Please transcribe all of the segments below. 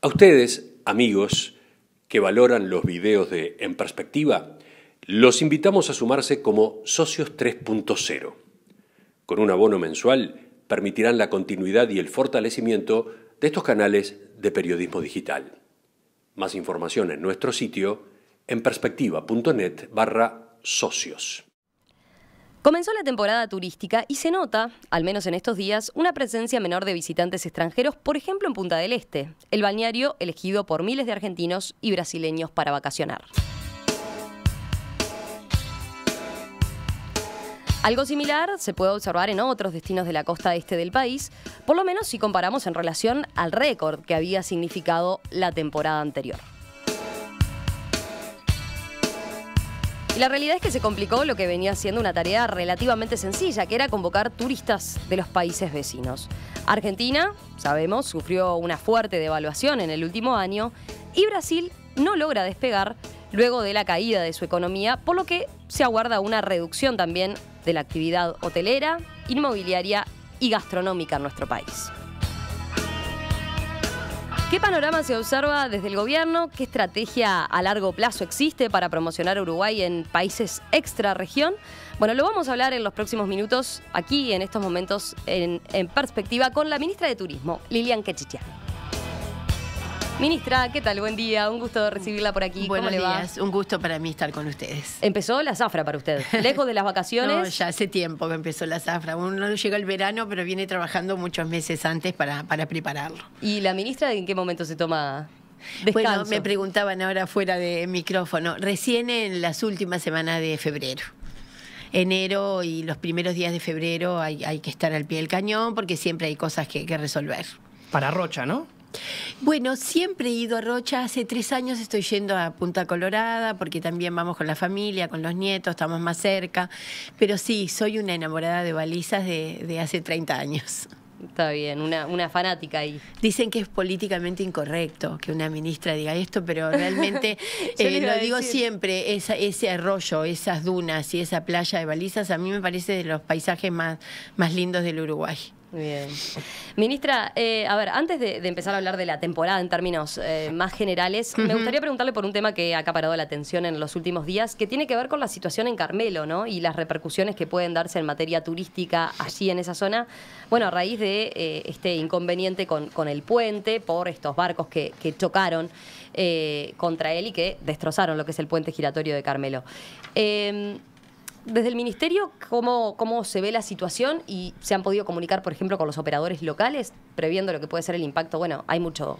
A ustedes, amigos, que valoran los videos de En Perspectiva, los invitamos a sumarse como socios 3.0. Con un abono mensual permitirán la continuidad y el fortalecimiento de estos canales de periodismo digital. Más información en nuestro sitio enperspectiva.net barra socios. Comenzó la temporada turística y se nota, al menos en estos días, una presencia menor de visitantes extranjeros, por ejemplo en Punta del Este, el balneario elegido por miles de argentinos y brasileños para vacacionar. Algo similar se puede observar en otros destinos de la costa este del país, por lo menos si comparamos en relación al récord que había significado la temporada anterior. la realidad es que se complicó lo que venía siendo una tarea relativamente sencilla, que era convocar turistas de los países vecinos. Argentina, sabemos, sufrió una fuerte devaluación en el último año y Brasil no logra despegar luego de la caída de su economía, por lo que se aguarda una reducción también de la actividad hotelera, inmobiliaria y gastronómica en nuestro país. ¿Qué panorama se observa desde el gobierno? ¿Qué estrategia a largo plazo existe para promocionar Uruguay en países extra región? Bueno, lo vamos a hablar en los próximos minutos, aquí en estos momentos, en, perspectiva, con la ministra de Turismo, Lilian Quechichán. Ministra, ¿qué tal? Buen día, un gusto recibirla por aquí. Buenos días, un gusto para mí estar con ustedes. Empezó la zafra para usted, lejos de las vacaciones. no, ya hace tiempo que empezó la zafra. Uno llega el verano, pero viene trabajando muchos meses antes para, para prepararlo. ¿Y la ministra en qué momento se toma Descanso. Bueno, me preguntaban ahora fuera de micrófono, recién en las últimas semanas de febrero. Enero y los primeros días de febrero hay, que estar al pie del cañón porque siempre hay cosas que, que resolver. Para Rocha, ¿no? Bueno, siempre he ido a Rocha, hace tres años estoy yendo a Punta Colorada, porque también vamos con la familia, con los nietos, estamos más cerca, pero sí, soy una enamorada de balizas de, hace 30 años. Está bien, una, fanática ahí. Dicen que es políticamente incorrecto que una ministra diga esto, pero realmente eh, lo digo siempre, ese arroyo, esas dunas y esa playa de balizas, a mí me parece de los paisajes más, más lindos del Uruguay. Bien. Ministra, eh, a ver, antes de, empezar a hablar de la temporada en términos eh, más generales, me gustaría preguntarle por un tema que ha acaparado la atención en los últimos días, que tiene que ver con la situación en Carmelo, ¿no? Y las repercusiones que pueden darse en materia turística allí en esa zona. Bueno, a raíz de eh, este inconveniente con, el puente, por estos barcos que, que chocaron contra él y que destrozaron lo que es el puente giratorio de Carmelo. Em, desde el ministerio, ¿cómo, ¿cómo se ve la situación y se han podido comunicar, por ejemplo, con los operadores locales, previendo lo que puede ser el impacto? Bueno, hay mucho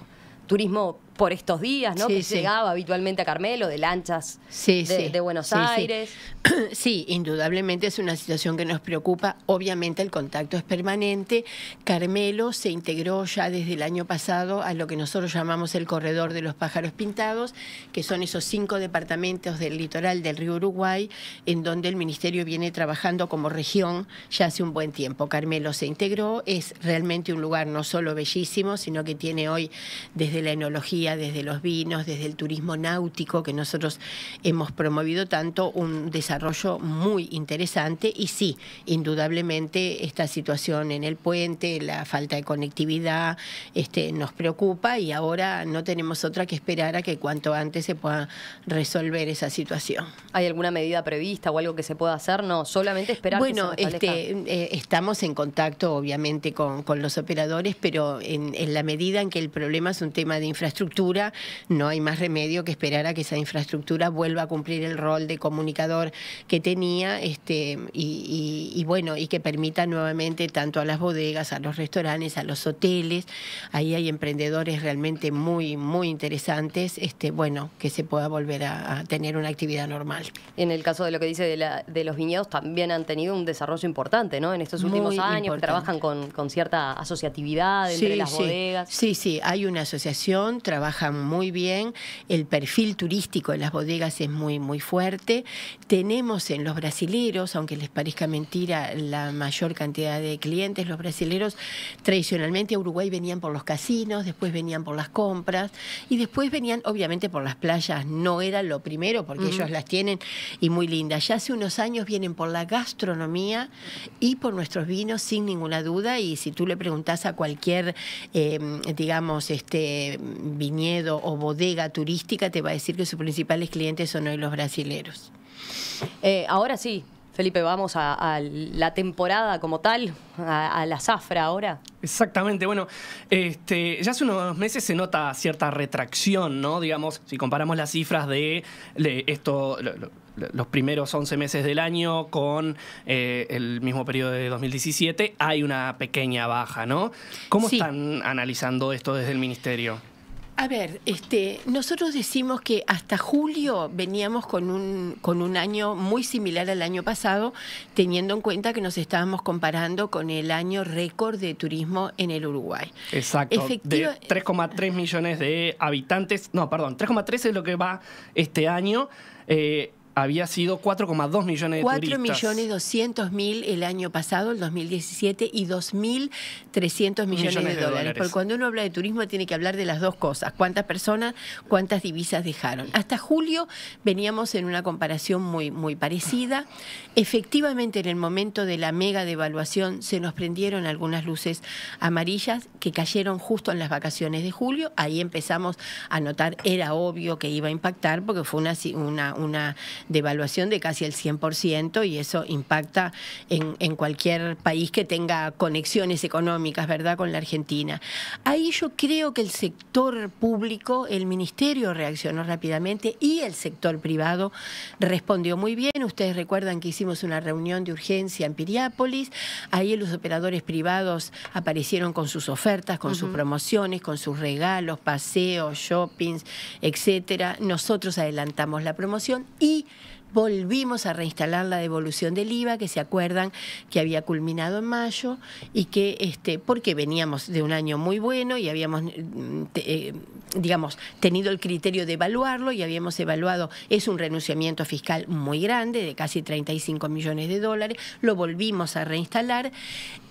turismo por estos días, ¿no? que llegaba habitualmente a Carmelo, de lanchas de, Buenos Aires. Sí. indudablemente es una situación que nos preocupa. Obviamente el contacto es permanente. Carmelo se integró ya desde el año pasado a lo que nosotros llamamos el corredor de los pájaros pintados, que son esos cinco departamentos del litoral del río Uruguay, en donde el ministerio viene trabajando como región ya hace un buen tiempo. Carmelo se integró, es realmente un lugar no solo bellísimo, sino que tiene hoy desde la enología, desde los vinos, desde el turismo náutico, que nosotros hemos promovido tanto, un desarrollo muy interesante. Y sí, indudablemente esta situación en el puente, la falta de conectividad, este, nos preocupa y ahora no tenemos otra que esperar a que cuanto antes se pueda resolver esa situación. ¿Hay alguna medida prevista o algo que se pueda hacer? No, solamente esperar. Bueno, este, eh, estamos en contacto obviamente con, los operadores, pero en la medida en que el problema es un tema de infraestructura, no hay más remedio que esperar a que esa infraestructura vuelva a cumplir el rol de comunicador que tenía este, y, bueno, y que permita nuevamente tanto a las bodegas, a los restaurantes, a los hoteles, ahí hay emprendedores realmente muy, muy interesantes, este, bueno, que se pueda volver a, tener una actividad normal. En el caso de lo que dice de, los viñedos, también han tenido un desarrollo importante, ¿no? En estos últimos años, trabajan con, con, cierta asociatividad entre las bodegas. Sí, sí, hay una asociación trabajan muy bien, el perfil turístico de las bodegas es muy, muy fuerte. Tenemos en los brasileros, aunque les parezca mentira, la mayor cantidad de clientes, los brasileros tradicionalmente a Uruguay venían por los casinos, después venían por las compras y después venían obviamente por las playas, no era lo primero porque ellos las tienen y muy lindas. Ya hace unos años vienen por la gastronomía y por nuestros vinos sin ninguna duda y si tú le preguntas a cualquier, eh, digamos, este Mm, viñedo o bodega turística te va a decir que sus principales clientes son hoy los brasileros. Eh, ahora sí, Felipe, vamos a, la temporada como tal, a, la zafra ahora. Exactamente, bueno, este, ya hace unos meses se nota cierta retracción, ¿no? Digamos, si comparamos las cifras de, esto, los primeros 11 meses del año con eh, el mismo periodo de 2017, hay una pequeña baja, ¿no? ¿Cómo están analizando esto desde el Ministerio? A ver, este, nosotros decimos que hasta julio veníamos con un, con un año muy similar al año pasado, teniendo en cuenta que nos estábamos comparando con el año récord de turismo en el Uruguay. Exacto. de 3,3 millones de habitantes. No, perdón, 3,3 es lo que va este año. Eh, había sido 4,2 millones de turistas. 4 millones 200 mil el año pasado, el 2017, y 2.300 millones, de, dólares. Porque cuando uno habla de turismo tiene que hablar de las dos cosas, cuántas personas, cuántas divisas dejaron. Hasta julio veníamos en una comparación muy, muy parecida. Efectivamente, en el momento de la mega devaluación se nos prendieron algunas luces amarillas que cayeron justo en las vacaciones de julio. Ahí empezamos a notar, era obvio que iba a impactar porque fue una, una, una devaluación de casi el 100% y eso impacta en, cualquier país que tenga conexiones económicas, ¿verdad?, con la Argentina. Ahí yo creo que el sector público, el ministerio reaccionó rápidamente y el sector privado respondió muy bien. Ustedes recuerdan que hicimos una reunión de urgencia en Piriápolis, ahí los operadores privados aparecieron con sus ofertas, con sus promociones, con sus regalos, paseos, shoppings, etcétera. Nosotros adelantamos la promoción y volvimos a reinstalar la devolución del IVA, que se acuerdan que había culminado en mayo y que, este, porque veníamos de un año muy bueno y habíamos, mm, eh, digamos, tenido el criterio de evaluarlo y habíamos evaluado, es un renunciamiento fiscal muy grande, de casi 35 millones de dólares, lo volvimos a reinstalar.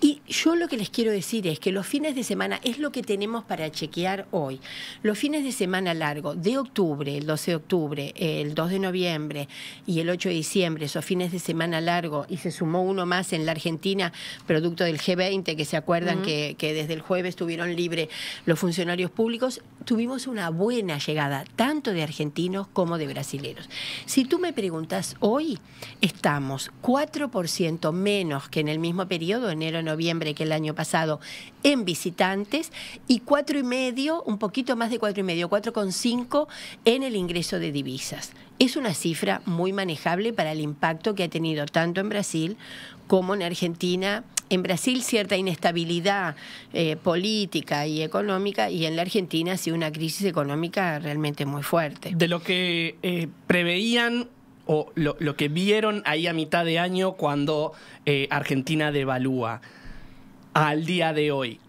Y yo lo que les quiero decir es que los fines de semana es lo que tenemos para chequear hoy. Los fines de semana largo de octubre, el 12 de octubre, el 2 de noviembre, y el 8 de diciembre, esos fines de semana largo, y se sumó uno más en la Argentina, producto del G20, que se acuerdan que, desde el jueves estuvieron libres los funcionarios públicos, tuvimos una buena llegada, tanto de argentinos como de brasileros. Si tú me preguntas, hoy estamos 4% menos que en el mismo periodo, enero-noviembre, que el año pasado, en visitantes, y 4,5, un poquito más de 4,5, 4,5 en el ingreso de divisas. Es una cifra muy manejable para el impacto que ha tenido tanto en Brasil como en Argentina. En Brasil cierta inestabilidad eh, política y económica y en la Argentina sí una crisis económica realmente muy fuerte. De lo que eh, preveían o lo, que vieron ahí a mitad de año cuando eh, Argentina devalúa al día de hoy,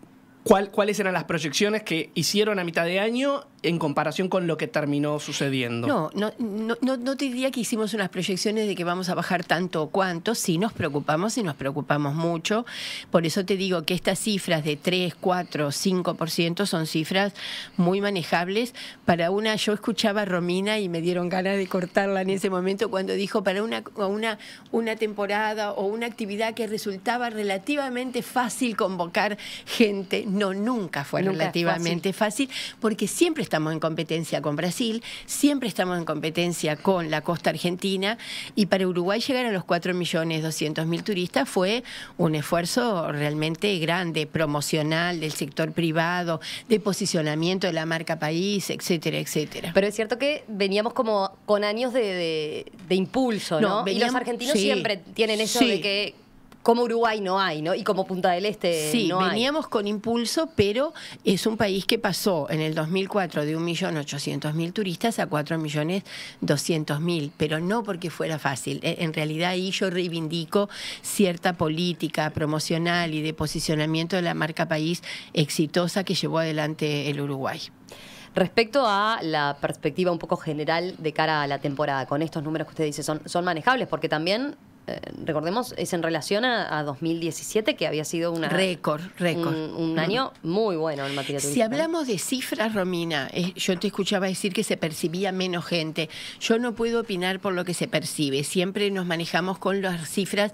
¿Cuáles eran las proyecciones que hicieron a mitad de año en comparación con lo que terminó sucediendo. No, no, no, no, te diría que hicimos unas proyecciones de que vamos a bajar tanto o cuánto, sí nos preocupamos y nos preocupamos mucho. Por eso te digo que estas cifras de 3, 4, 5% son cifras muy manejables. Para una, yo escuchaba a Romina y me dieron ganas de cortarla en ese momento cuando dijo para una, una, una temporada o una actividad que resultaba relativamente fácil convocar gente. No, nunca fue relativamente fácil. fácil porque siempre estamos en competencia con Brasil, siempre estamos en competencia con la costa argentina y para Uruguay llegar a los 4.200.000 turistas fue un esfuerzo realmente grande, promocional del sector privado, de posicionamiento de la marca país, etcétera, etcétera. Pero es cierto que veníamos como con años de, impulso, ¿no? y los argentinos siempre tienen eso de que como Uruguay no hay, ¿no? Y como Punta del Este sí, veníamos con impulso, pero es un país que pasó en el 2004 de 1.800.000 turistas a 4.200.000, pero no porque fuera fácil. E, en realidad ahí yo reivindico cierta política promocional y de posicionamiento de la marca país exitosa que llevó adelante el Uruguay. Respecto a la perspectiva un poco general de cara a la temporada, con estos números que usted dice, son manejables? Porque también eh, recordemos, es en relación a, 2017, que había sido un récord, récord. Un, año muy bueno en materia turística. Si hablamos de cifras, Romina, eh, yo te escuchaba decir que se percibía menos gente. Yo no puedo opinar por lo que se percibe. Siempre nos manejamos con las cifras,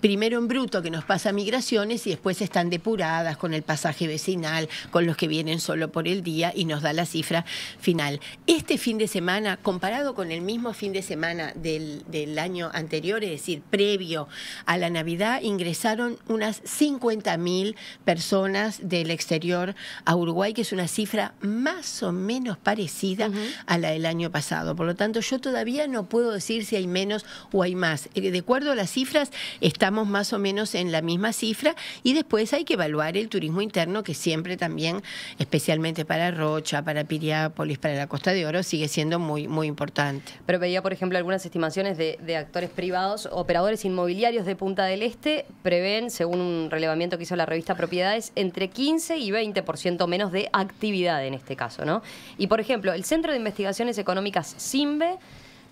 primero en bruto, que nos pasa migraciones, y después están depuradas con el pasaje vecinal, con los que vienen solo por el día, y nos da la cifra final. Este fin de semana, comparado con el mismo fin de semana del, del año anterior, es decir, previo a la Navidad ingresaron unas 50.000 personas del exterior a Uruguay, que es una cifra más o menos parecida a la del año pasado. Por lo tanto, yo todavía no puedo decir si hay menos o hay más. Eh, de acuerdo a las cifras, estamos más o menos en la misma cifra y después hay que evaluar el turismo interno, que siempre también, especialmente para Rocha, para Piriápolis, para la Costa de Oro, sigue siendo muy, muy importante. Pero veía, por ejemplo, algunas estimaciones de, actores privados, operadores inmobiliarios de Punta del Este prevén, según un relevamiento que hizo la revista Propiedades, entre 15 y 20% menos de actividad en este caso, ¿no? Y por ejemplo, el Centro de Investigaciones Económicas CIMBE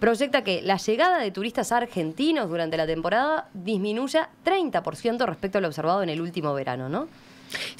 proyecta que la llegada de turistas argentinos durante la temporada disminuya 30% respecto a lo observado en el último verano, ¿no?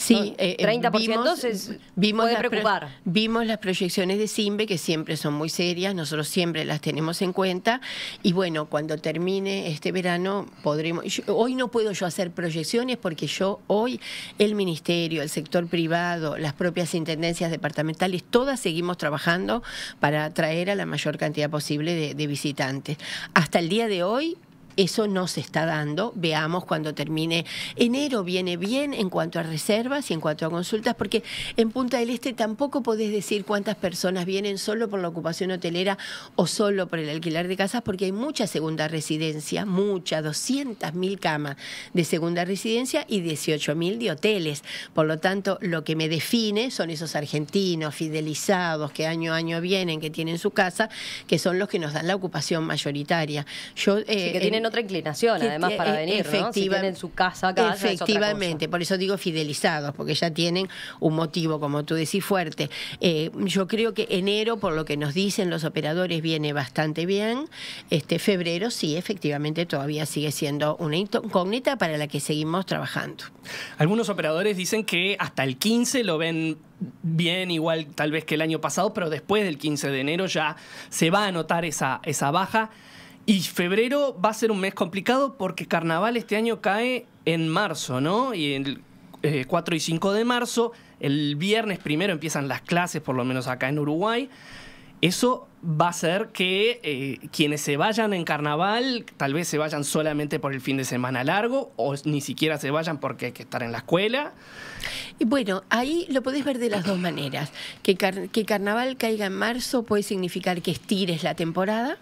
Sí, eh, eh vimos, es, preocupar. Vimos las proyecciones de SIMBE, que siempre son muy serias, nosotros siempre las tenemos en cuenta. Y bueno, cuando termine este verano, podremos. hoy no puedo yo hacer proyecciones porque yo hoy, el ministerio, el sector privado, las propias intendencias departamentales, todas seguimos trabajando para atraer a la mayor cantidad posible de visitantes. Hasta el día de hoy, eso no se está dando. Veamos cuando termine enero. Viene bien en cuanto a reservas y en cuanto a consultas, porque en Punta del Este tampoco podés decir cuántas personas vienen solo por la ocupación hotelera o solo por el alquiler de casas, porque hay mucha segunda residencia, mucha, 200.000 camas de segunda residencia y 18.000 de hoteles. Por lo tanto, lo que me define son esos argentinos fidelizados que año a año vienen, que tienen su casa, que son los que nos dan la ocupación mayoritaria. Yo, eh, otra inclinación, además, para eh, venir, efectiva, ¿no? Si su casa acá, Efectivamente, por eso digo fidelizados, porque ya tienen un motivo, como tú decís, fuerte. Eh, yo creo que enero, por lo que nos dicen los operadores, viene bastante bien. Este febrero sí, efectivamente, todavía sigue siendo una incógnita para la que seguimos trabajando. Algunos operadores dicen que hasta el 15 lo ven bien igual tal vez que el año pasado, pero después del 15 de enero ya se va a notar esa, esa baja. Y febrero va a ser un mes complicado porque carnaval este año cae en marzo, ¿no? Y el 4 eh, y 5 de marzo, el viernes primero empiezan las clases, por lo menos acá en Uruguay. Eso va a ser que eh, quienes se vayan en carnaval, tal vez se vayan solamente por el fin de semana largo o ni siquiera se vayan porque hay que estar en la escuela. Y bueno, ahí lo podés ver de las dos maneras. Que, que carnaval caiga en marzo puede significar que estires la temporada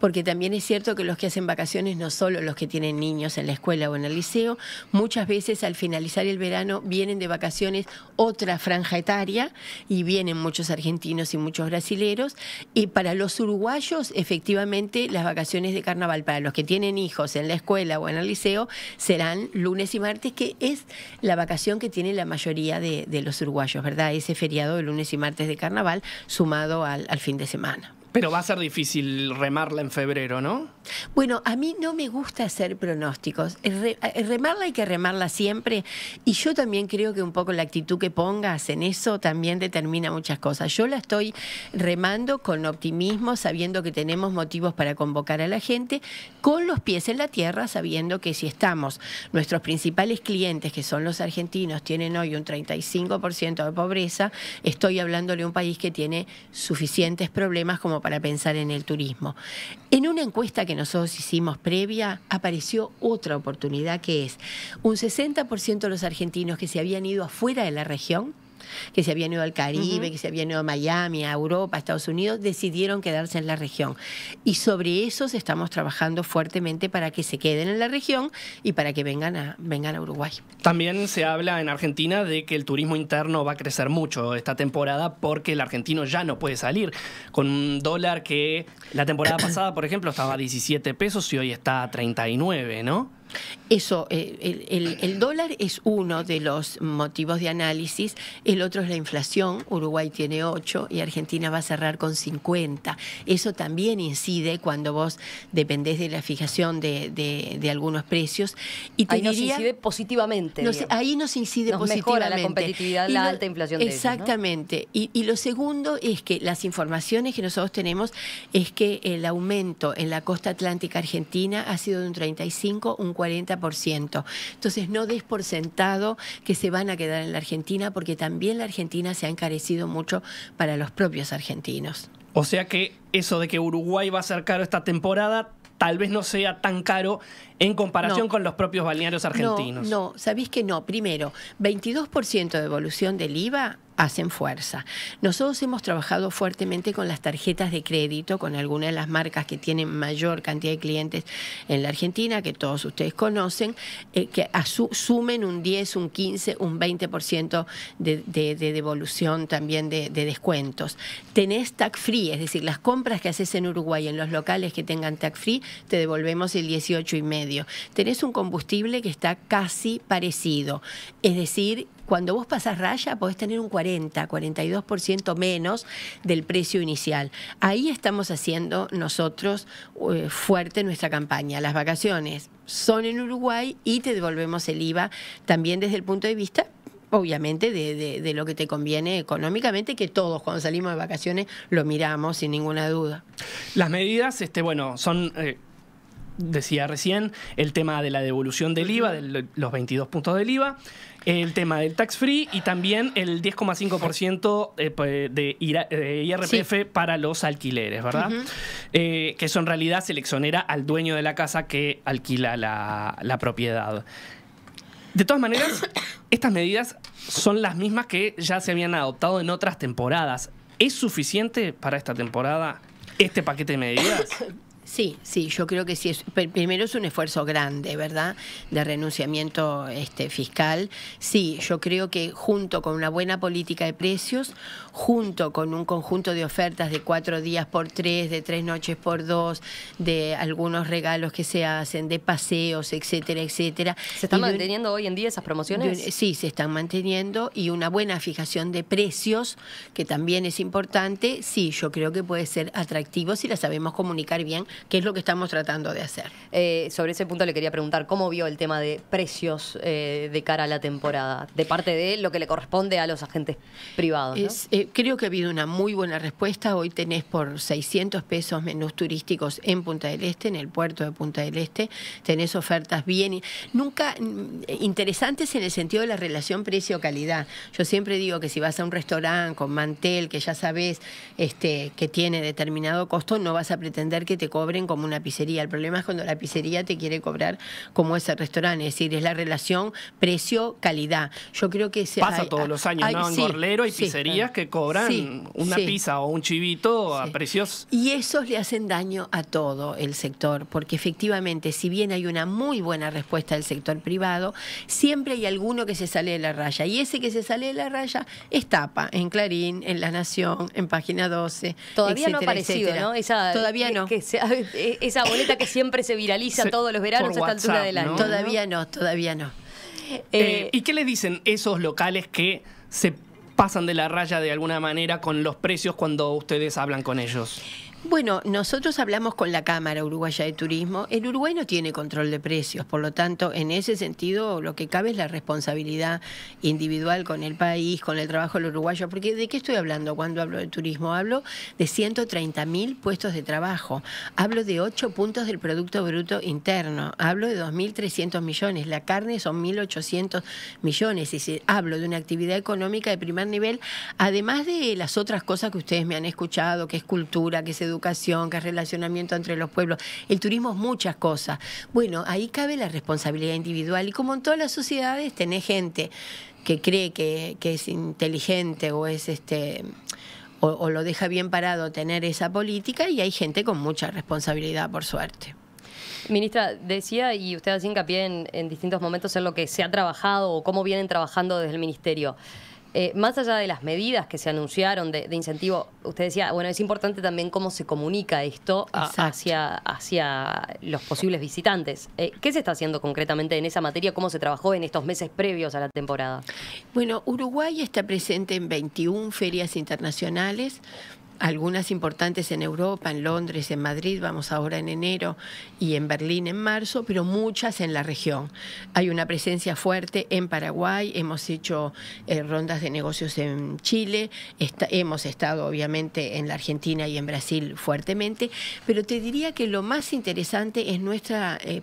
porque también es cierto que los que hacen vacaciones, no solo los que tienen niños en la escuela o en el liceo, muchas veces al finalizar el verano vienen de vacaciones otra franja etaria y vienen muchos argentinos y muchos brasileros. Y para los uruguayos, efectivamente, las vacaciones de carnaval para los que tienen hijos en la escuela o en el liceo serán lunes y martes, que es la vacación que tiene la mayoría de, los uruguayos, ¿verdad? Ese feriado de lunes y martes de carnaval sumado al fin de semana. Pero va a ser difícil remarla en febrero, ¿no? Bueno, a mí no me gusta hacer pronósticos. Eh, remarla hay que remarla siempre. Y yo también creo que un poco la actitud que pongas en eso también determina muchas cosas. Yo la estoy remando con optimismo, sabiendo que tenemos motivos para convocar a la gente, con los pies en la tierra, sabiendo que si estamos, nuestros principales clientes, que son los argentinos, tienen hoy un 35% de pobreza, estoy hablándole a un país que tiene suficientes problemas como para pensar en el turismo. En una encuesta que nosotros hicimos previa apareció otra oportunidad que es un 60% de los argentinos que se habían ido afuera de la región que se habían ido al Caribe, que se habían ido a Miami, a Europa, a Estados Unidos, decidieron quedarse en la región. Y sobre eso estamos trabajando fuertemente para que se queden en la región y para que vengan a, vengan a Uruguay. También se habla en Argentina de que el turismo interno va a crecer mucho esta temporada porque el argentino ya no puede salir. Con un dólar que la temporada pasada, por ejemplo, estaba a 17 pesos y hoy está a 39, ¿no? Eso, eh, el, el, dólar es uno de los motivos de análisis, el otro es la inflación, Uruguay tiene 8 y Argentina va a cerrar con 50. Eso también incide cuando vos dependés de la fijación de, algunos precios. Y ahí nos incide positivamente. ahí nos incide nos la competitividad, la alta inflación. exactamente. y, y, lo segundo es que las informaciones que nosotros tenemos es que el aumento en la costa atlántica argentina ha sido de un 35, un 40 40%. Entonces no des por sentado que se van a quedar en la Argentina porque también la Argentina se ha encarecido mucho para los propios argentinos. O sea que eso de que Uruguay va a ser caro esta temporada tal vez no sea tan caro en comparación con los propios balnearios argentinos. No, no, sabéis que no. Primero, 22% de evolución del IVA hacen fuerza. Nosotros hemos trabajado fuertemente con las tarjetas de crédito, con algunas de las marcas que tienen mayor cantidad de clientes en la Argentina, que todos ustedes conocen, eh, que sumen un 10, un 15, un 20% de, devolución también de, descuentos. Tenés TAC free, es decir, las compras que haces en Uruguay en los locales que tengan TAC free, te devolvemos el 18 y medio. Tenés un combustible que está casi parecido, es decir, cuando vos pasas raya, podés tener un 40, 42% menos del precio inicial. Ahí estamos haciendo nosotros eh, fuerte nuestra campaña. Las vacaciones son en Uruguay y te devolvemos el IVA también desde el punto de vista obviamente de, lo que te conviene económicamente, que todos cuando salimos de vacaciones lo miramos sin ninguna duda. Las medidas, este, bueno, son eh, decía recién, el tema de la devolución del IVA, de los 22 puntos del IVA, el tema del tax free y también el 10,5% eh, pues, de IRPF eh, para los alquileres, ¿verdad? Eh, que eso en realidad seleccionera al dueño de la casa que alquila la, la propiedad. De todas maneras, estas medidas son las mismas que ya se habían adoptado en otras temporadas. ¿Es suficiente para esta temporada este paquete de medidas? Sí, sí, yo creo que sí. Es, primero es un esfuerzo grande, ¿verdad? De renunciamiento este, fiscal. Sí, yo creo que junto con una buena política de precios, junto con un conjunto de ofertas de cuatro días por tres, de tres noches por dos, de algunos regalos que se hacen, de paseos, etcétera, etcétera. ¿Se están manteniendo hoy en día esas promociones? sí, se están manteniendo y una buena fijación de precios, que también es importante. Sí, yo creo que puede ser atractivo si la sabemos comunicar bien, qué es lo que estamos tratando de hacer. Eh, sobre ese punto le quería preguntar, ¿cómo vio el tema de precios eh, de cara a la temporada? De parte de lo que le corresponde a los agentes privados. Eh, creo que ha habido una muy buena respuesta. Hoy tenés por 600 pesos menús turísticos en Punta del Este, en el puerto de Punta del Este. Tenés ofertas bien, nunca mm, interesantes en el sentido de la relación precio-calidad. Yo siempre digo que si vas a un restaurante con mantel, que ya sabes este, que tiene determinado costo, no vas a pretender que te cobren como una pizzería. El problema es cuando la pizzería te quiere cobrar como ese restaurante. Es decir, es la relación precio-calidad. Yo creo que... Se, Pasa todos los años, ¿no? En gorlero pizzerías que cobran una pizza o un chivito a precios. Y esos le hacen daño a todo el sector, porque efectivamente, si bien hay una muy buena respuesta del sector privado, siempre hay alguno que se sale de la raya. Y ese que se sale de la raya es tapa en Clarín, en La Nación, en Página 12. Todavía no ha aparecido, ¿no? Esa, Todavía eh, no. Eh, esa boleta que siempre se viraliza todos los veranos a esta Todavía no, todavía no. Eh, ¿Y qué le dicen esos locales que se pasan de la raya de alguna manera con los precios cuando ustedes hablan con ellos? Bueno, nosotros hablamos con la Cámara Uruguaya de Turismo. El Uruguay no tiene control de precios, por lo tanto, en ese sentido, lo que cabe es la responsabilidad individual con el país, con el trabajo del uruguayo. Porque ¿de qué estoy hablando cuando hablo de turismo? Hablo de 130 mil puestos de trabajo, hablo de 8 puntos del Producto Bruto Interno, hablo de 2.300 millones, la carne son 1.800 millones, y si hablo de una actividad económica de primer nivel, además de las otras cosas que ustedes me han escuchado, que es cultura, que es educación, educación, que es relacionamiento entre los pueblos. El turismo es muchas cosas. Bueno, ahí cabe la responsabilidad individual y como en todas las sociedades tenés gente que cree que, es inteligente o es este o, lo deja bien parado tener esa política y hay gente con mucha responsabilidad, por suerte. Ministra, decía, y usted hace hincapié en, distintos momentos en lo que se ha trabajado o cómo vienen trabajando desde el Ministerio. Eh, más allá de las medidas que se anunciaron de, incentivo, usted decía, bueno, es importante también cómo se comunica esto hacia, hacia los posibles visitantes. Eh, ¿Qué se está haciendo concretamente en esa materia? ¿Cómo se trabajó en estos meses previos a la temporada? Bueno, Uruguay está presente en 21 ferias internacionales algunas importantes en Europa, en Londres, en Madrid, vamos ahora en enero, y en Berlín en marzo, pero muchas en la región. Hay una presencia fuerte en Paraguay, hemos hecho eh, rondas de negocios en Chile, hemos estado obviamente en la Argentina y en Brasil fuertemente, pero te diría que lo más interesante es nuestra eh,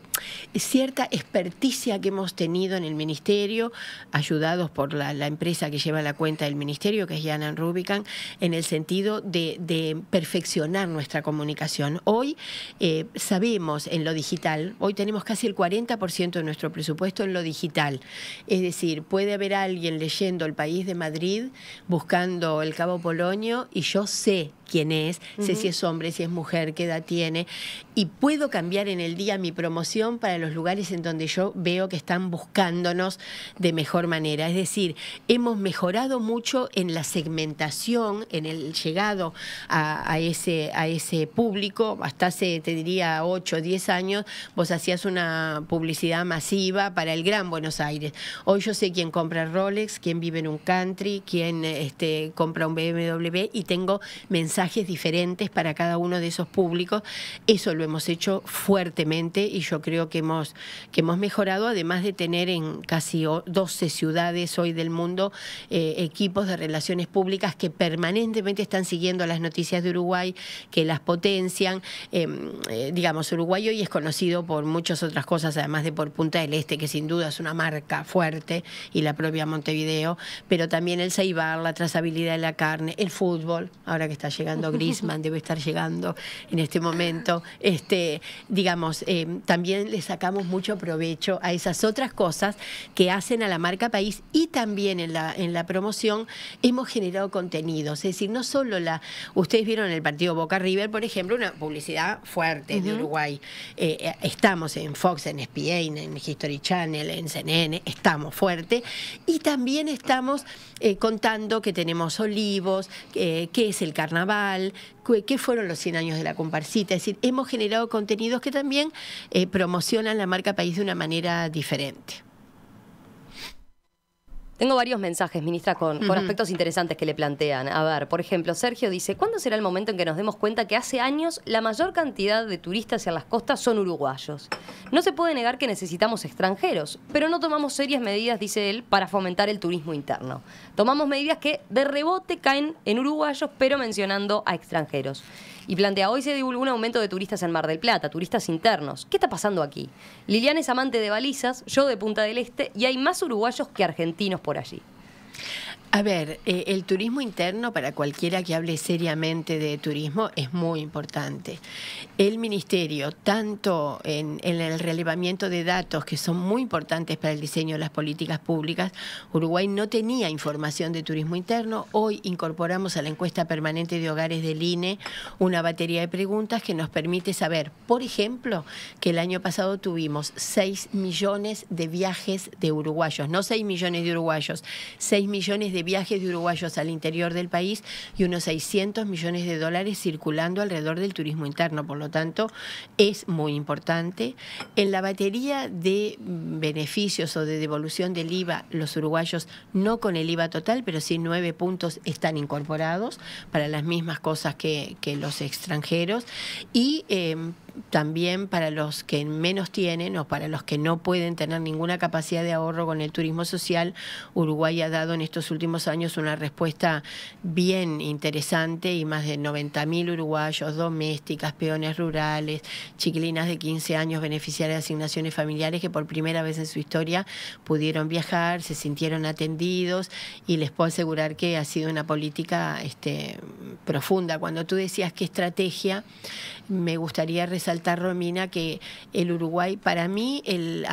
cierta experticia que hemos tenido en el Ministerio, ayudados por la, empresa que lleva la cuenta del Ministerio, que es Janan Rubican, en el sentido de de, perfeccionar nuestra comunicación. Hoy eh, sabemos en lo digital, hoy tenemos casi el 40% de nuestro presupuesto en lo digital. Es decir, puede haber alguien leyendo El País de Madrid, buscando el Cabo Polonio, y yo sé quién es, sé si es hombre, si es mujer, qué edad tiene, y puedo cambiar en el día mi promoción para los lugares en donde yo veo que están buscándonos de mejor manera. Es decir, hemos mejorado mucho en la segmentación, en el llegado a, ese, a ese público. Hasta hace, te diría, 8 o 10 años, vos hacías una publicidad masiva para el Gran Buenos Aires. Hoy yo sé quién compra Rolex, quién vive en un country, quién este, compra un BMW y tengo mensajes diferentes para cada uno de esos públicos. Eso lo hemos hecho fuertemente y yo creo que hemos, que hemos mejorado, además de tener en casi 12 ciudades hoy del mundo eh, equipos de relaciones públicas que permanentemente están siguiendo las noticias de Uruguay, que las potencian. Eh, eh, digamos, Uruguay hoy es conocido por muchas otras cosas, además de por Punta del Este, que sin duda es una marca fuerte, y la propia Montevideo, pero también el Ceibar, la trazabilidad de la carne, el fútbol, ahora que está llegando Grisman, debe estar llegando en este momento. Este, digamos, eh, también le sacamos mucho provecho a esas otras cosas que hacen a la marca país y también en la, en la promoción hemos generado contenidos. Es decir, no solo la. Ustedes vieron el partido Boca River, por ejemplo, una publicidad fuerte de Uruguay. Eh, eh, estamos en Fox, en ESPN, en History Channel, en CNN, estamos fuerte. Y también estamos contando que tenemos olivos, qué es el carnaval que qué fueron los 100 años de la comparsita. Es decir, hemos generado contenidos que también eh, promocionan la marca país de una manera diferente. Tengo varios mensajes, ministra, con, aspectos interesantes que le plantean. A ver, por ejemplo, Sergio dice, ¿cuándo será el momento en que nos demos cuenta que hace años la mayor cantidad de turistas en las costas son uruguayos? No se puede negar que necesitamos extranjeros, pero no tomamos serias medidas, dice él, para fomentar el turismo interno. Tomamos medidas que de rebote caen en uruguayos, pero mencionando a extranjeros y plantea, hoy se divulgó un aumento de turistas en Mar del Plata, turistas internos. ¿Qué está pasando aquí? Liliana es amante de balizas, yo de Punta del Este y hay más uruguayos que argentinos por allí. A ver, eh, el turismo interno, para cualquiera que hable seriamente de turismo, es muy importante. El Ministerio, tanto en, en, el relevamiento de datos, que son muy importantes para el diseño de las políticas públicas, Uruguay no tenía información de turismo interno. Hoy incorporamos a la encuesta permanente de hogares del INE una batería de preguntas que nos permite saber, por ejemplo, que el año pasado tuvimos 6 millones de viajes de uruguayos, no 6 millones de uruguayos, 6 millones de viajes de uruguayos al interior del país y unos 600 millones de dólares circulando alrededor del turismo interno. Por lo tanto, es muy importante. En la batería de beneficios o de devolución del IVA, los uruguayos no con el IVA total, pero sí nueve puntos están incorporados para las mismas cosas que, los extranjeros. Y eh, también para los que menos tienen o para los que no pueden tener ninguna capacidad de ahorro con el turismo social, Uruguay ha dado en estos últimos años una respuesta bien interesante y más de 90.000 uruguayos, domésticas, peones rurales, chiquilinas de 15 años beneficiarias de asignaciones familiares que por primera vez en su historia pudieron viajar, se sintieron atendidos y les puedo asegurar que ha sido una política este, profunda. Cuando tú decías qué estrategia, me gustaría resaltar Alta Romina, que el Uruguay, para mí, el,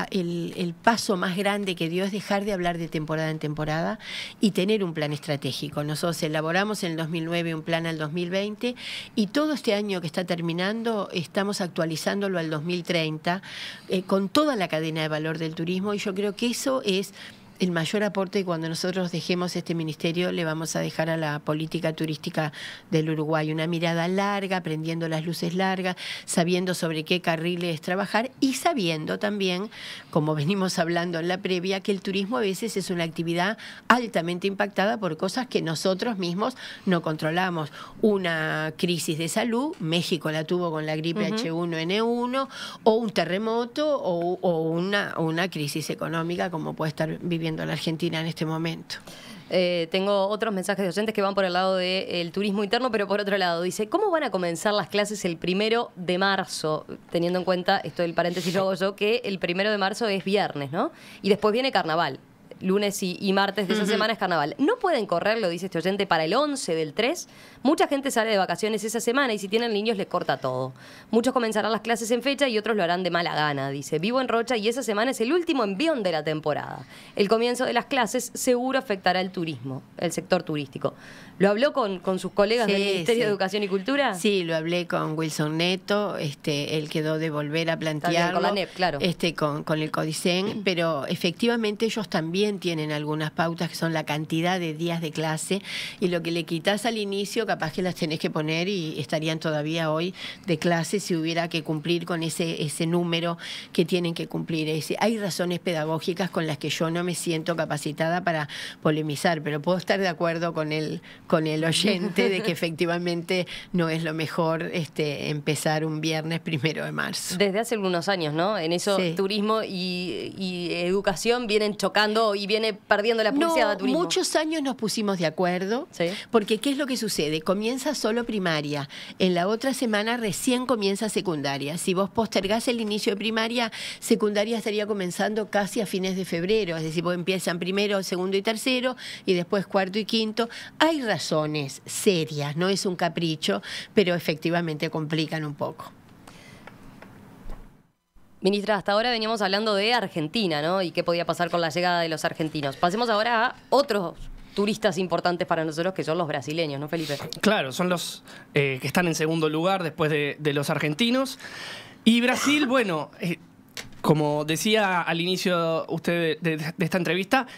paso más grande que dio es dejar de hablar de temporada en temporada y tener un plan estratégico. Nosotros elaboramos en el 2009 un plan al 2020 y todo este año que está terminando estamos actualizándolo al 2030 eh, con toda la cadena de valor del turismo y yo creo que eso es el mayor aporte cuando nosotros dejemos este ministerio le vamos a dejar a la política turística del Uruguay. Una mirada larga, prendiendo las luces largas, sabiendo sobre qué carriles trabajar y sabiendo también, como venimos hablando en la previa, que el turismo a veces es una actividad altamente impactada por cosas que nosotros mismos no controlamos. Una crisis de salud, México la tuvo con la gripe H1N1, o un terremoto o, una crisis económica como puede estar viviendo en la Argentina en este momento. Eh, tengo otros mensajes de oyentes que van por el lado del turismo interno, pero por otro lado, dice, ¿cómo van a comenzar las clases el primero de marzo? Teniendo en cuenta, esto del paréntesis luego yo, que el primero de marzo es viernes, ¿no? Y después viene carnaval lunes y, martes de esa semana es carnaval. No pueden correr lo dice este oyente, para el 11 del 3. Mucha gente sale de vacaciones esa semana y si tienen niños les corta todo. Muchos comenzarán las clases en fecha y otros lo harán de mala gana, dice. Vivo en Rocha y esa semana es el último envión de la temporada. El comienzo de las clases seguro afectará el turismo, el sector turístico. ¿Lo habló con, sus colegas del Ministerio de Educación y Cultura? Sí, lo hablé con Wilson Neto, este, él quedó de volver a plantear e este, con el Codicen, pero efectivamente ellos también tienen algunas pautas que son la cantidad de días de clase y lo que le quitas al inicio capaz que las tenés que poner y estarían todavía hoy de clase si hubiera que cumplir con ese, ese número que tienen que cumplir. Hay razones pedagógicas con las que yo no me siento capacitada para polemizar, pero puedo estar de acuerdo con el, con el oyente de que efectivamente no es lo mejor este, empezar un viernes primero de marzo. Desde hace algunos años, ¿no? En eso turismo y, y, educación vienen chocando y viene perdiendo la no, Muchos años nos pusimos de acuerdo, porque ¿qué es lo que sucede? Comienza solo primaria, en la otra semana recién comienza secundaria. Si vos postergás el inicio de primaria, secundaria estaría comenzando casi a fines de febrero, es decir, vos empiezan primero, segundo y tercero, y después cuarto y quinto. Hay razones serias, no es un capricho, pero efectivamente complican un poco. Ministra, hasta ahora veníamos hablando de Argentina, ¿no? Y qué podía pasar con la llegada de los argentinos. Pasemos ahora a otros turistas importantes para nosotros que son los brasileños, ¿no, Felipe? Claro, son los eh, que están en segundo lugar después de, los argentinos. Y Brasil, bueno, eh, como decía al inicio usted de, esta entrevista,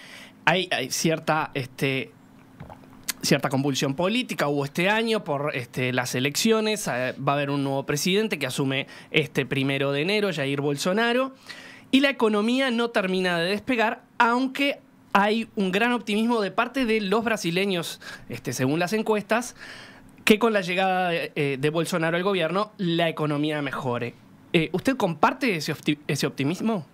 hay, cierta este, cierta convulsión política hubo este año por este, las elecciones. Eh, va a haber un nuevo presidente que asume este primero de enero, Jair Bolsonaro. Y la economía no termina de despegar, aunque hay un gran optimismo de parte de los brasileños, este, según las encuestas, que con la llegada de, eh, Bolsonaro al gobierno la economía mejore. Eh, ¿Usted comparte ese, optimismo?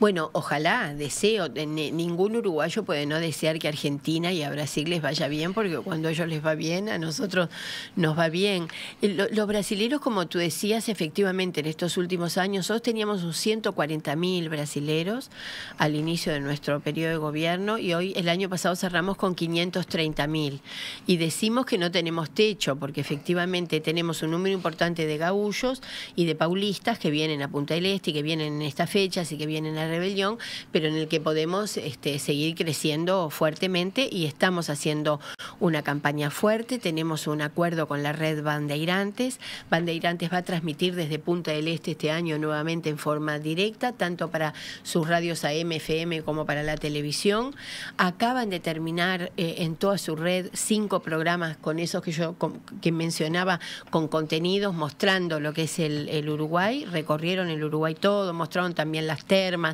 Bueno, ojalá, deseo, ningún uruguayo puede no desear que a Argentina y a Brasil les vaya bien, porque cuando a ellos les va bien, a nosotros nos va bien. Eh, los brasileros, como tú decías, efectivamente en estos últimos años, nosotros teníamos unos 140 mil brasileros al inicio de nuestro periodo de gobierno y hoy el año pasado cerramos con 530 mil. Y decimos que no tenemos techo, porque efectivamente tenemos un número importante de gaullos y de paulistas que vienen a Punta del Este y que vienen en estas fechas y que vienen viene en la rebelión, pero en el que podemos este, seguir creciendo fuertemente y estamos haciendo una campaña fuerte. Tenemos un acuerdo con la red Bandeirantes. Bandeirantes va a transmitir desde Punta del Este este año nuevamente en forma directa, tanto para sus radios AM, FM como para la televisión. Acaban de terminar eh, en toda su red cinco programas con esos que yo que mencionaba, con contenidos mostrando lo que es el, Uruguay. Recorrieron el Uruguay todo, mostraron también las telas mostró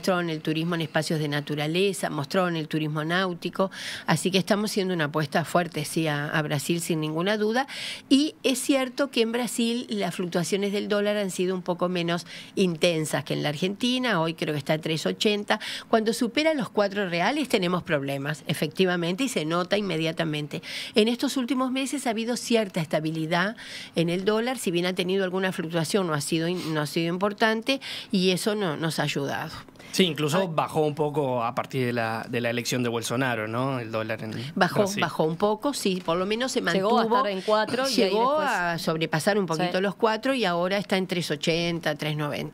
mostraron el turismo en espacios de naturaleza, mostraron el turismo náutico, así que estamos haciendo una apuesta fuerte, sí, a, Brasil sin ninguna duda. Y es cierto que en Brasil las fluctuaciones del dólar han sido un poco menos intensas que en la Argentina, hoy creo que está a 3,80. Cuando supera los 4 reales tenemos problemas, efectivamente, y se nota inmediatamente. En estos últimos meses ha habido cierta estabilidad en el dólar, si bien ha tenido alguna fluctuación, no ha sido, no ha sido importante, y eso no, nos ayuda ayudado. Sí, incluso bajó un poco a partir de la, de la elección de Bolsonaro, ¿no? El dólar en bajó, bajó un poco, sí, por lo menos se mantuvo. en cuatro. Llegó y después... a sobrepasar un poquito los cuatro y ahora está en 3.80, 3.90.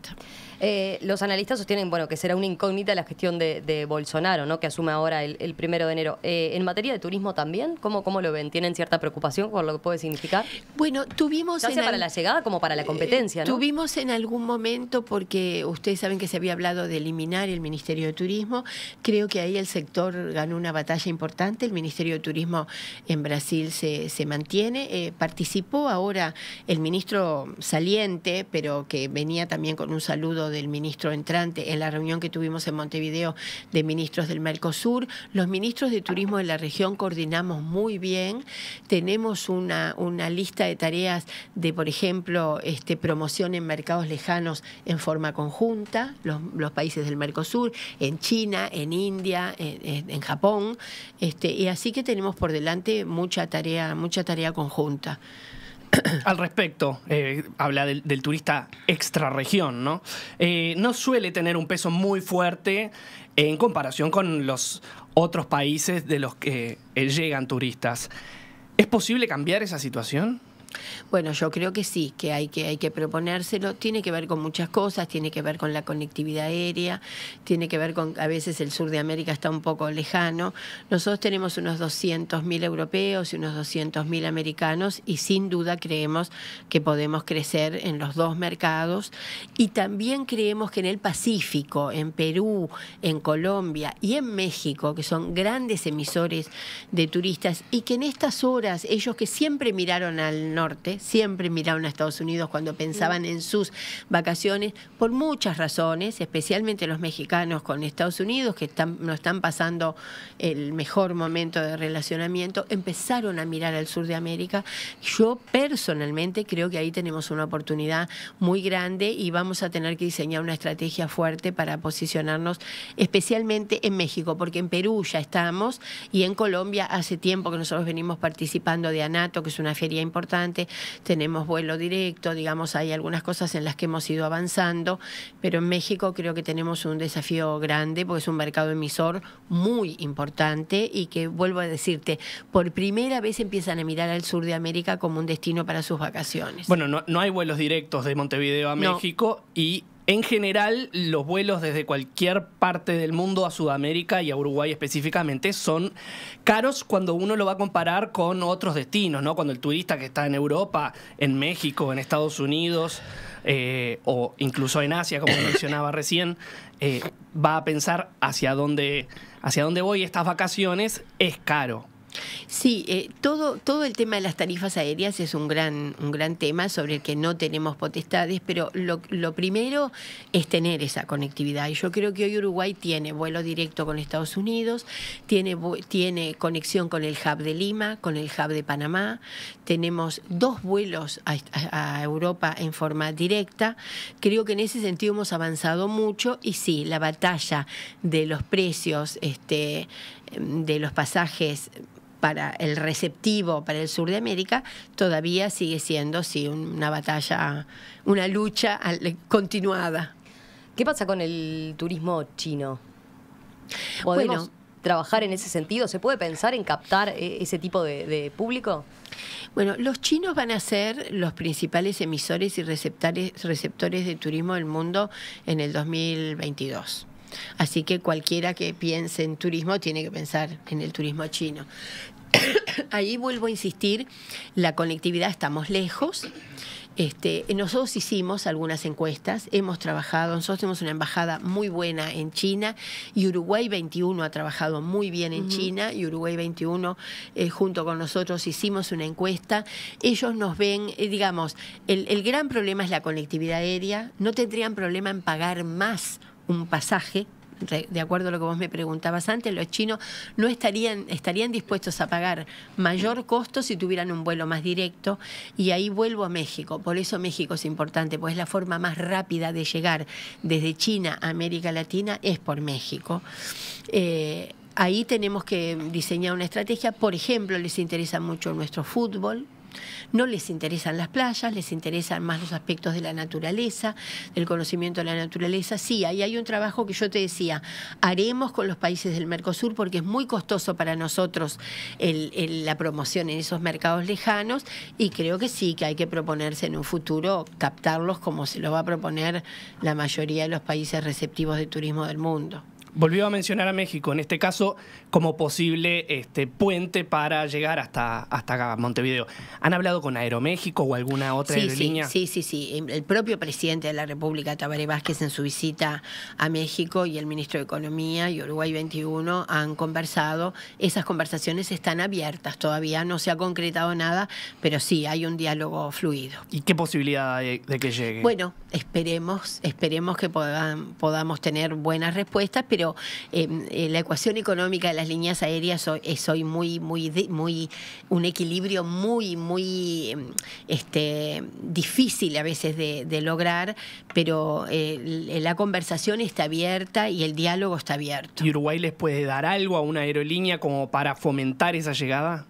Eh, los analistas sostienen bueno, que será una incógnita la gestión de, Bolsonaro, ¿no? que asume ahora el, primero de enero. Eh, en materia de turismo también, ¿cómo, ¿cómo lo ven? ¿Tienen cierta preocupación por lo que puede significar? Bueno, tuvimos... Tanto para la llegada como para la eh, competencia. Tuvimos en algún momento, porque ustedes saben que se había hablado de eliminar el Ministerio de Turismo, creo que ahí el sector ganó una batalla importante, el Ministerio de Turismo en Brasil se mantiene, participó ahora el ministro saliente, pero que venía también con un saludo del ministro entrante en la reunión que tuvimos en Montevideo de ministros del Mercosur. Los ministros de turismo de la región coordinamos muy bien. Tenemos una, una lista de tareas de, por ejemplo, este, promoción en mercados lejanos en forma conjunta, los, países del Mercosur, en China, en India, en, Japón. Este, y así que tenemos por delante mucha tarea, mucha tarea conjunta. al respecto, eh, habla del, turista extrarregión, ¿no? Eh, no suele tener un peso muy fuerte en comparación con los otros países de los que eh, llegan turistas. ¿Es posible cambiar esa situación? Bueno, yo creo que sí, que hay que, hay que proponérselo. Tiene que ver con muchas cosas, tiene que ver con la conectividad aérea, tiene que ver con, a veces el sur de América está un poco lejano. Nosotros tenemos unos 200.000 europeos y unos 200.000 americanos y sin duda creemos que podemos crecer en los dos mercados y también creemos que en el Pacífico, en Perú, en Colombia y en México, que son grandes emisores de turistas y que en estas horas, ellos que siempre miraron al norte, siempre miraron a Estados Unidos cuando pensaban en sus vacaciones, por muchas razones, especialmente los mexicanos con Estados Unidos, que están, no están pasando el mejor momento de relacionamiento, empezaron a mirar al sur de América. Yo personalmente creo que ahí tenemos una oportunidad muy grande y vamos a tener que diseñar una estrategia fuerte para posicionarnos especialmente en México, porque en Perú ya estamos y en Colombia hace tiempo que nosotros venimos participando de ANATO, que es una feria importante tenemos vuelo directo, digamos, hay algunas cosas en las que hemos ido avanzando, pero en México creo que tenemos un desafío grande porque es un mercado emisor muy importante y que, vuelvo a decirte, por primera vez empiezan a mirar al sur de América como un destino para sus vacaciones. Bueno, no, hay vuelos directos de Montevideo a México y en general, los vuelos desde cualquier parte del mundo a Sudamérica y a Uruguay específicamente son caros cuando uno lo va a comparar con otros destinos, ¿no? Cuando el turista que está en Europa, en México, en Estados Unidos eh, o incluso en Asia, como mencionaba recién, eh, va a pensar hacia dónde, hacia dónde voy estas vacaciones, es caro Sí, eh, todo, todo el tema de las tarifas aéreas es un gran, un gran tema sobre el que no tenemos potestades, pero lo, primero es tener esa conectividad. Y yo creo que hoy Uruguay tiene vuelo directo con Estados Unidos, tiene, tiene conexión con el hub de Lima, con el hub de Panamá, tenemos dos vuelos a, Europa en forma directa. Creo que en ese sentido hemos avanzado mucho y sí, la batalla de los precios este, de los pasajes para el receptivo, para el sur de América, todavía sigue siendo sí, una batalla, una lucha continuada. ¿Qué pasa con el turismo chino? ¿Podemos trabajar en ese sentido? ¿Se puede pensar en captar eh, ese tipo de, público? Bueno, los chinos van a ser los principales emisores y receptores de turismo del mundo en el 2022. Así que cualquiera que piense en turismo tiene que pensar en el turismo chino. ahí vuelvo a insistir, la conectividad estamos lejos. Este, nosotros hicimos algunas encuestas, hemos trabajado, nosotros tenemos una embajada muy buena en China y Uruguay 21 ha trabajado muy bien en China y Uruguay 21 eh, junto con nosotros hicimos una encuesta. Ellos nos ven, eh, digamos, el, el gran problema es la conectividad aérea, no tendrían problema en pagar más un pasaje de acuerdo a lo que vos me preguntabas antes, los chinos no estarían, estarían dispuestos a pagar mayor costo si tuvieran un vuelo más directo. Y ahí vuelvo a México. Por eso México es importante, porque es la forma más rápida de llegar desde China a América Latina, es por México. Eh, ahí tenemos que diseñar una estrategia. Por ejemplo, les interesa mucho nuestro fútbol, no les interesan las playas, les interesan más los aspectos de la naturaleza, del conocimiento de la naturaleza. Sí, ahí hay un trabajo que yo te decía, haremos con los países del Mercosur porque es muy costoso para nosotros la promoción en esos mercados lejanos y creo que sí, que hay que proponerse en un futuro captarlos como se lo va a proponer la mayoría de los países receptivos de turismo del mundo volvió a mencionar a México, en este caso como posible este, puente para llegar hasta, hasta Montevideo. ¿Han hablado con Aeroméxico o alguna otra aerolínea? Sí, sí, sí, El propio presidente de la República, Tabaré Vázquez, en su visita a México y el ministro de Economía y Uruguay 21 han conversado. Esas conversaciones están abiertas todavía, no se ha concretado nada, pero sí hay un diálogo fluido. ¿Y qué posibilidad de que llegue? Bueno, esperemos, esperemos que podamos tener buenas respuestas, pero Em, eh, la ecuación económica de las líneas aéreas es hoy eh, muy, muy, muy, un equilibrio muy, muy em, este, difícil a veces de, lograr, pero eh, la conversación está abierta y el diálogo está abierto. ¿Y Uruguay les puede dar algo a una aerolínea como para fomentar esa llegada?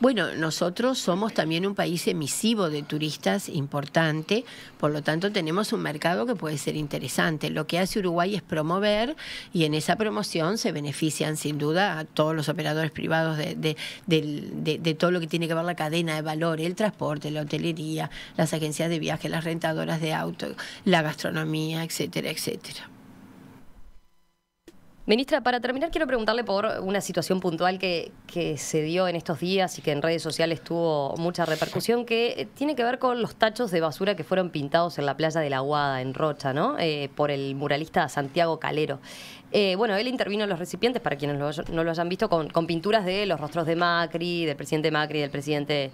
Bueno, nosotros somos también un país emisivo de turistas importante, por lo tanto tenemos un mercado que puede ser interesante. Lo que hace Uruguay es promover y en esa promoción se benefician sin duda a todos los operadores privados de, todo lo que tiene que ver la cadena de valor, el transporte, la hotelería, las agencias de viaje, las rentadoras de auto, la gastronomía, etcétera, etcétera. Ministra, para terminar quiero preguntarle por una situación puntual que, se dio en estos días y que en redes sociales tuvo mucha repercusión, que tiene que ver con los tachos de basura que fueron pintados en la playa de la Guada, en Rocha, ¿no? Eh, por el muralista Santiago Calero. Eh, bueno, él intervino en los recipientes, para quienes no lo hayan visto, con, con pinturas de los rostros de Macri, del presidente Macri, del presidente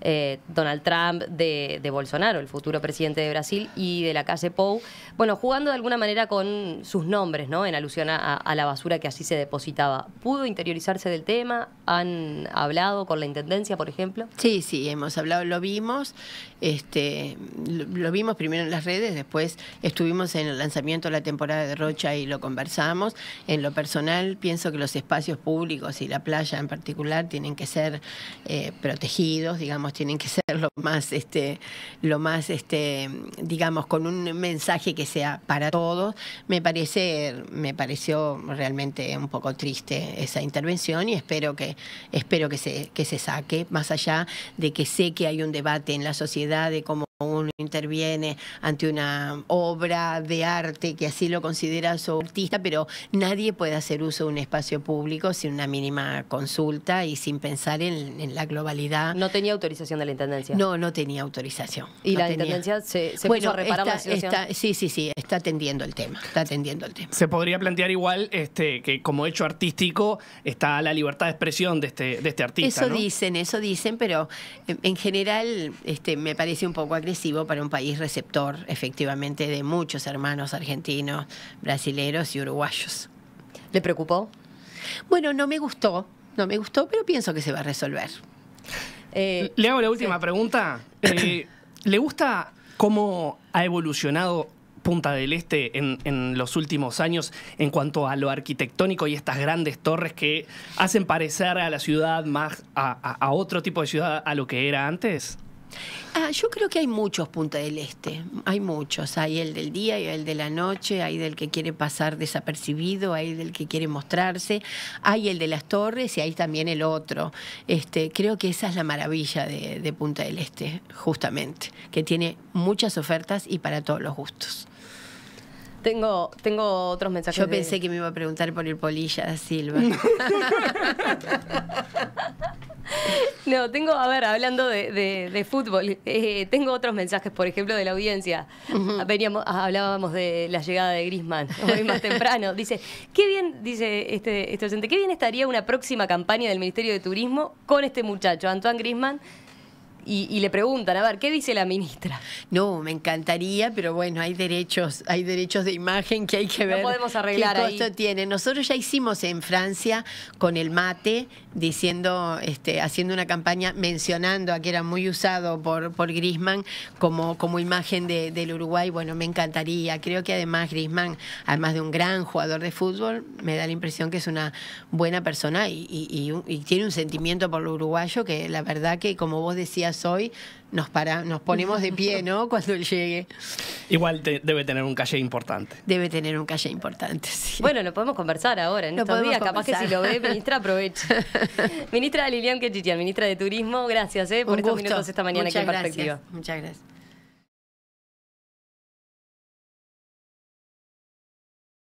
eh, Donald Trump, de, Bolsonaro, el futuro presidente de Brasil, y de la calle Pou, bueno, jugando de alguna manera con sus nombres, ¿no? En alusión a, la basura que así se depositaba. ¿Pudo interiorizarse del tema? ¿Han hablado con la Intendencia, por ejemplo? Sí, sí, hemos hablado, lo vimos, este, lo, vimos primero en las redes, después estuvimos en el lanzamiento de la temporada de Rocha y lo conversamos. En lo personal, pienso que los espacios públicos y la playa en particular tienen que ser eh, protegidos, digamos, tienen que ser lo más, este, lo más, este, digamos, con un mensaje que sea para todos. Me parece, me pareció realmente un poco triste esa intervención y espero que, espero que se, que se saque, más allá de que sé que hay un debate en la sociedad de cómo uno interviene ante una obra de arte que así lo considera su artista, pero nadie puede hacer uso de un espacio público sin una mínima consulta y sin pensar en, la globalidad. ¿No tenía autorización de la Intendencia? No, no tenía autorización. ¿Y la Intendencia se, puso a la situación? sí, sí, sí, está atendiendo el tema, está atendiendo el Se podría plantear igual este, que como hecho artístico está la libertad de expresión de este, de este artista, Eso dicen, eso dicen, pero en general este, me parece un poco agresivo para un país receptor, efectivamente, de muchos hermanos argentinos, brasileros y uruguayos. ¿Le preocupó? Bueno, no me gustó, no me gustó, pero pienso que se va a resolver. Eh, Le hago la última pregunta. Eh, ¿Le gusta cómo ha evolucionado Punta del Este en, los últimos años en cuanto a lo arquitectónico y estas grandes torres que hacen parecer a la ciudad más a otro tipo de ciudad a lo que era antes? Ah, yo creo que hay muchos Punta del este, hay muchos, hay el del día, y el de la noche, hay del que quiere pasar desapercibido, hay del que quiere mostrarse, hay el de las torres y hay también el otro. Este, creo que esa es la maravilla de, de Punta del Este, justamente, que tiene muchas ofertas y para todos los gustos. Tengo, tengo otros mensajes. Yo pensé que me iba a preguntar por el polilla Silva. No, tengo, a ver, hablando de, fútbol, eh, tengo otros mensajes, por ejemplo, de la audiencia. hablábamos de la llegada de Grisman hoy más temprano. Dice, qué bien, dice este, este docente, qué bien estaría una próxima campaña del Ministerio de Turismo con este muchacho, Antoine Grisman y, le preguntan, a ver, ¿qué dice la ministra? No, me encantaría, pero bueno, hay derechos, hay derechos de imagen que hay que ver. No podemos arreglar qué costo tiene. Nosotros ya hicimos en Francia con el mate, diciendo, este, haciendo una campaña mencionando a que era muy usado por, por Grisman como, como imagen del Uruguay. Bueno, me encantaría. Creo que además Grisman, además de un gran jugador de fútbol, me da la impresión que es una buena persona y tiene un sentimiento por lo uruguayo que la verdad que, como vos decías, hoy, nos, para, nos ponemos de pie, ¿no? Cuando él llegue. Igual debe tener un calle importante. Debe tener un calle importante, Bueno, lo podemos conversar ahora, en capaz que si lo ve, ministra, aprovecha. ministra Lilian Quechichian, ministra de Turismo, gracias eh, por estos minutos esta mañana aquí en Perspectiva. Muchas gracias.